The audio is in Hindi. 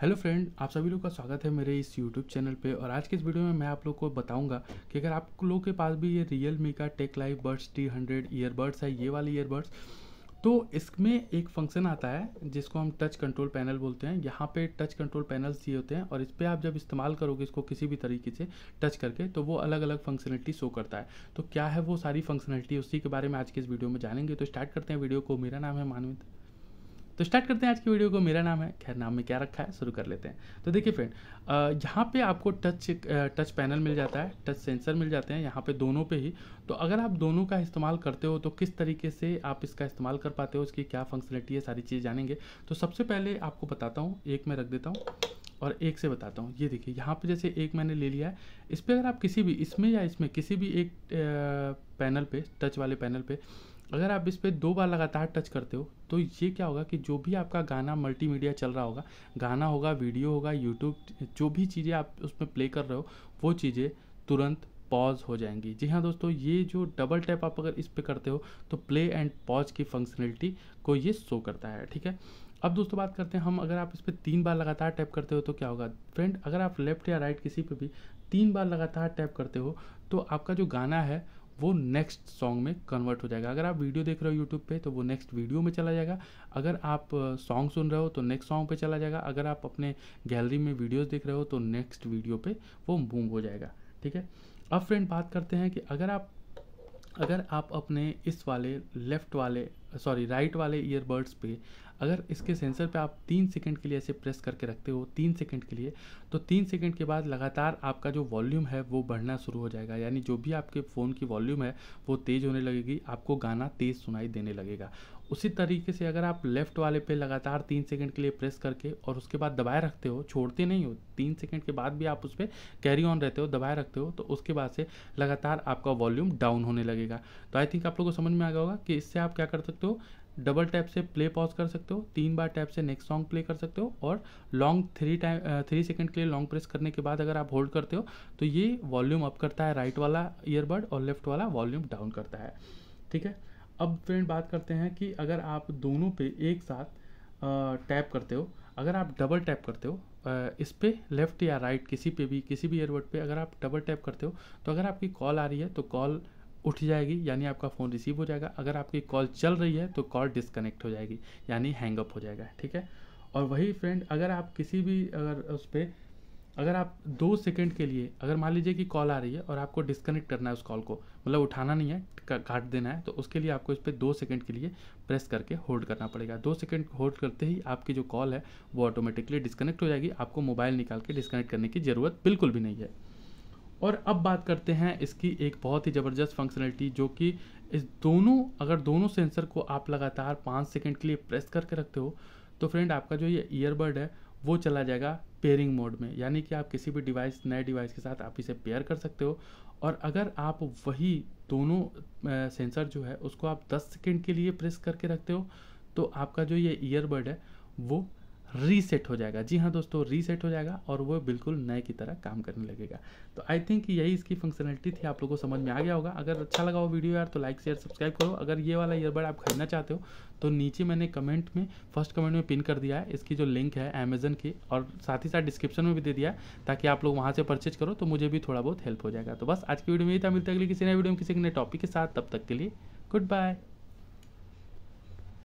हेलो फ्रेंड आप सभी लोग का स्वागत है मेरे इस यूट्यूब चैनल पे और आज के इस वीडियो में मैं आप लोग को बताऊंगा कि अगर आप लोग के पास भी ये रियल मी का tech life buds T hundred earbuds है ये वाले ईयरबर्ड्स तो इसमें एक फंक्शन आता है जिसको हम टच कंट्रोल पैनल बोलते हैं यहाँ पे टच कंट्रोल पैनल्स ये होते हैं और इस पर आप जब इस्तेमाल करोगे इसको किसी भी तरीके से टच करके तो वो अलग अलग फंक्शनलिटी शो करता है तो क्या है वो सारी फंक्शनलिटी उसी के बारे में आज के इस वीडियो में जानेंगे तो स्टार्ट करते हैं वीडियो को मेरा नाम है मानवित तो स्टार्ट करते हैं आज की वीडियो को मेरा नाम है खैर नाम में क्या रखा है शुरू कर लेते हैं तो देखिए फ्रेंड यहाँ पे आपको टच टच पैनल मिल जाता है टच सेंसर मिल जाते हैं यहाँ पे दोनों पे ही तो अगर आप दोनों का इस्तेमाल करते हो तो किस तरीके से आप इसका इस्तेमाल कर पाते हो इसकी क्या फंक्शनलिटी है सारी चीज़ जानेंगे तो सबसे पहले आपको बताता हूँ एक में रख देता हूँ और एक से बताता हूँ ये देखिए यहाँ पे जैसे एक मैंने ले लिया है इस पर अगर आप किसी भी इसमें या इसमें किसी भी एक पैनल पे टच वाले पैनल पे अगर आप इस पर दो बार लगातार टच करते हो तो ये क्या होगा कि जो भी आपका गाना मल्टीमीडिया चल रहा होगा गाना होगा वीडियो होगा यूट्यूब जो भी चीज़ें आप उसमें प्ले कर रहे हो वो चीज़ें तुरंत पॉज हो जाएंगी जी हाँ दोस्तों ये जो डबल टैप आप अगर इस पर करते हो तो प्ले एंड पॉज की फंक्शनलिटी को ये शो करता है ठीक है अब दोस्तों बात करते हैं हम अगर आप इस पर तीन बार लगातार टैप करते हो तो क्या होगा फ्रेंड अगर आप लेफ्ट या राइट किसी पर भी तीन बार लगातार टैप करते हो तो आपका जो गाना है वो नेक्स्ट सॉन्ग में कन्वर्ट हो जाएगा अगर आप वीडियो देख रहे हो यूट्यूब पे तो वो नेक्स्ट वीडियो में चला जाएगा अगर आप सॉन्ग सुन रहे हो तो नेक्स्ट सॉन्ग पे चला जाएगा अगर आप अपने गैलरी में वीडियोस देख रहे हो तो नेक्स्ट वीडियो पे वो मूव हो जाएगा ठीक है अब फ्रेंड बात करते हैं कि अगर आप अगर आप अपने इस वाले लेफ़्ट वाले सॉरी राइट वाले ईयरबड्स पे अगर इसके सेंसर पे आप तीन सेकंड के लिए ऐसे प्रेस करके रखते हो तीन सेकंड के लिए तो तीन सेकंड के बाद लगातार आपका जो वॉल्यूम है वो बढ़ना शुरू हो जाएगा यानी जो भी आपके फ़ोन की वॉल्यूम है वो तेज़ होने लगेगी आपको गाना तेज़ सुनाई देने लगेगा उसी तरीके से अगर आप लेफ़्ट वाले पे लगातार तीन सेकंड के लिए प्रेस करके और उसके बाद दबाए रखते हो छोड़ते नहीं हो तीन सेकंड के बाद भी आप उस पर कैरी ऑन रहते हो दबाए रखते हो तो उसके बाद से लगातार आपका वॉल्यूम डाउन होने लगेगा तो आई थिंक आप लोगों को समझ में आ गया होगा कि इससे आप क्या कर सकते हो डबल टैप से प्ले पॉज कर सकते हो तीन बार टैप से नेक्स्ट सॉन्ग प्ले कर सकते हो और long three time three second के लिए लॉन्ग प्रेस करने के बाद अगर आप होल्ड करते हो तो ये वॉल्यूम अप करता है राइट वाला ईयरबड और लेफ्ट वाला वॉल्यूम डाउन करता है ठीक है अब फ्रेंड बात करते हैं कि अगर आप दोनों पे एक साथ टैप करते हो अगर आप डबल टैप करते हो इस पर लेफ़्ट या राइट किसी पे भी किसी भी एयरबड पे अगर आप डबल टैप करते हो तो अगर आपकी कॉल आ रही है तो कॉल उठ जाएगी यानी आपका फ़ोन रिसीव हो जाएगा अगर आपकी कॉल चल रही है तो कॉल डिस्कनेक्ट हो जाएगी यानी हैंगअप हो जाएगा ठीक है और वही फ्रेंड अगर आप किसी भी अगर उस पर अगर आप दो सेकंड के लिए अगर मान लीजिए कि कॉल आ रही है और आपको डिस्कनेक्ट करना है उस कॉल को मतलब उठाना नहीं है काट देना है तो उसके लिए आपको इस पर दो सेकंड के लिए प्रेस करके होल्ड करना पड़ेगा दो सेकंड होल्ड करते ही आपकी जो कॉल है वो ऑटोमेटिकली डिस्कनेक्ट हो जाएगी आपको मोबाइल निकाल के डिस्कनेक्ट करने की ज़रूरत बिल्कुल भी नहीं है और अब बात करते हैं इसकी एक बहुत ही ज़बरदस्त फंक्शनलिटी जो कि इस दोनों अगर दोनों सेंसर को आप लगातार पाँच सेकेंड के लिए प्रेस करके रखते हो तो फ्रेंड आपका जो ये ईयरबड है वो चला जाएगा पेयरिंग मोड में यानी कि आप किसी भी डिवाइस नए डिवाइस के साथ आप इसे पेयर कर सकते हो और अगर आप वही दोनों सेंसर जो है उसको आप 10 सेकेंड के लिए प्रेस करके रखते हो तो आपका जो ये ईयरबड है वो रीसेट हो जाएगा जी हाँ दोस्तों रीसेट हो जाएगा और वो बिल्कुल नए की तरह काम करने लगेगा तो आई थिंक यही इसकी फंक्शनलिटी थी आप लोगों को समझ में आ गया होगा अगर अच्छा लगा हो वीडियो यार तो लाइक शेयर सब्सक्राइब करो अगर ये वाला ईयरबड आप खरीदना चाहते हो तो नीचे मैंने कमेंट में फर्स्ट कमेंट में पिन कर दिया है इसकी जो लिंक है अमेजन की और साथ ही साथ डिस्क्रिप्शन में भी दे दिया है ताकि आप लोग वहाँ से परचेज करो तो मुझे भी थोड़ा बहुत हेल्प हो जाएगा तो बस आज की वीडियो में ही था मिलते अगले किसी नए वीडियो में किसी नए टॉपिक के साथ तब तक के लिए गुड बाय